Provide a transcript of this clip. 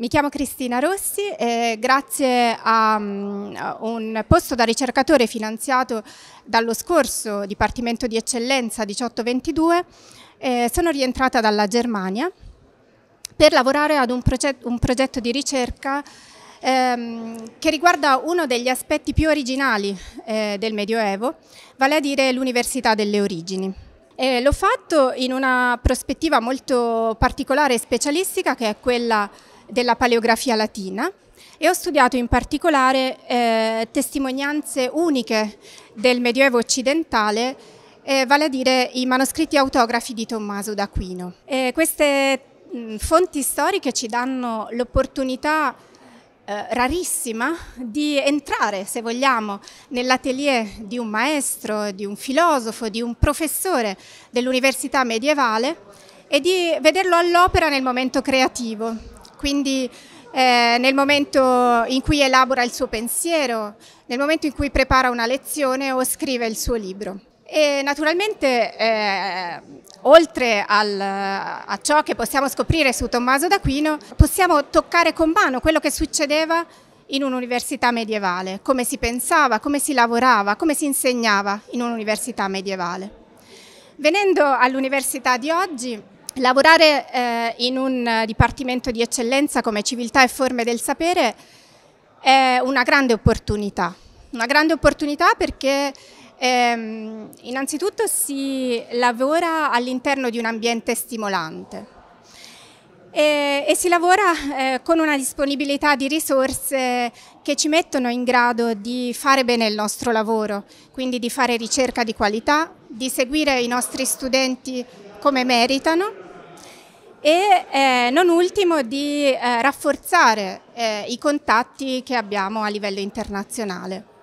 Mi chiamo Cristina Rossi e grazie mm, a un posto da ricercatore finanziato dallo scorso Dipartimento di Eccellenza 1822 eh, sono rientrata dalla Germania per lavorare ad un, progetto di ricerca ehm, che riguarda uno degli aspetti più originali eh, del Medioevo, vale a dire l'università delle origini. Eh, l'ho fatto in una prospettiva molto particolare e specialistica che è quella della paleografia latina e ho studiato in particolare eh, testimonianze uniche del Medioevo occidentale, eh, vale a dire i manoscritti autografi di Tommaso d'Aquino. Eh, queste mh, mm, fonti storiche ci danno l'opportunità eh, rarissima di entrare, se vogliamo, nell'atelier di un maestro, di un filosofo, di un professore dell'università medievale e di vederlo all'opera nel momento creativo. Quindi eh, nel momento in cui elabora il suo pensiero, nel momento in cui prepara una lezione o scrive il suo libro. E naturalmente, eh, oltre al, a ciò che possiamo scoprire su Tommaso d'Aquino, possiamo toccare con mano quello che succedeva in un'università medievale, come si pensava, come si lavorava, come si insegnava in un'università medievale. Venendo all'università di oggi, Lavorare eh, in un eh, dipartimento di eccellenza come civiltà e forme del sapere è una grande opportunità, una grande opportunità perché ehm, innanzitutto si lavora all'interno di un ambiente stimolante e, e si lavora eh, con una disponibilità di risorse che ci mettono in grado di fare bene il nostro lavoro, quindi di fare ricerca di qualità, di seguire i nostri studenti come meritano e eh, non ultimo di eh, rafforzare eh, i contatti che abbiamo a livello internazionale.